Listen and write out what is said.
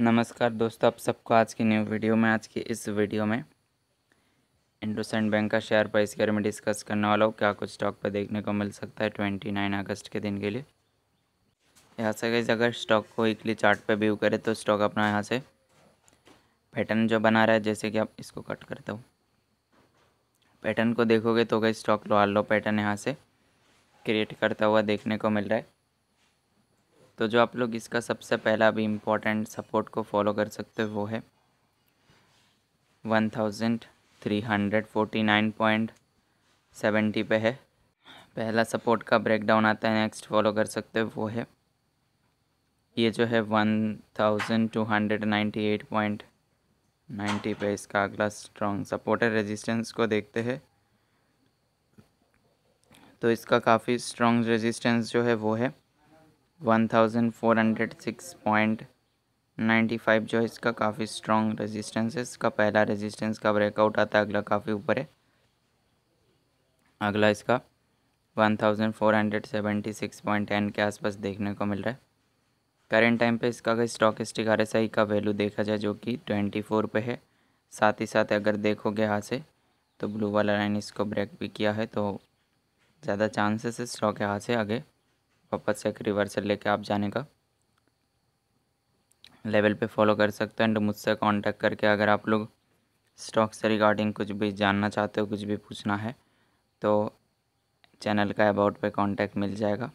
नमस्कार दोस्तों आप सबको आज की न्यू वीडियो में आज की इस वीडियो में इंडोसेंड बैंक का शेयर प्राइस के बारे में डिस्कस करने वाला हूँ क्या कुछ स्टॉक पर देखने को मिल सकता है ट्वेंटी नाइन अगस्त के दिन के लिए यहाँ से कैसे अगर स्टॉक को वीकली चार्ट पे व्यू करें तो स्टॉक अपना यहाँ से पैटर्न जो बना रहा है जैसे कि आप इसको कट करते हो पैटर्न को देखोगे तो गई स्टॉक लोहार लो पैटर्न यहाँ से क्रिएट करता हुआ देखने को मिल रहा है तो जो आप लोग इसका सबसे पहला भी इम्पोर्टेंट सपोर्ट को फॉलो कर सकते हो वो है one thousand three hundred forty nine point seventy पे है पहला सपोर्ट का ब्रेकडाउन आता है नेक्स्ट फॉलो कर सकते हो वो है ये जो है one thousand two hundred ninety eight point ninety पे इसका अगला स्ट्रॉन्ग सपोर्ट है रेजिस्टेंस को देखते हैं तो इसका काफ़ी स्ट्रॉन्ग रेजिस्टेंस जो है वो है one thousand four hundred six point ninety five जो है इसका काफ़ी स्ट्रॉन्ग रेजिस्टेंस है इसका पहला रेजिस्टेंस का ब्रेकआउट आता है अगला काफ़ी ऊपर है अगला इसका one thousand four hundred seventy six point ten के आसपास देखने को मिल रहा है करेंट टाइम पे इसका अगर स्टॉक स्टिक आर का वैल्यू देखा जाए जो कि ट्वेंटी फोर पे है साथ ही साथ अगर देखोगे यहाँ से तो ब्लू वाला लाइन इसको ब्रेक भी किया है तो ज़्यादा चांसेस है स्टॉक यहाँ से आगे वापस से एक रिवर्सल लेके आप जाने का लेवल पे फॉलो कर सकते हैं एंड मुझसे कांटेक्ट करके अगर आप लोग स्टॉक से रिगार्डिंग कुछ भी जानना चाहते हो कुछ भी पूछना है तो चैनल का अबाउट पे कांटेक्ट मिल जाएगा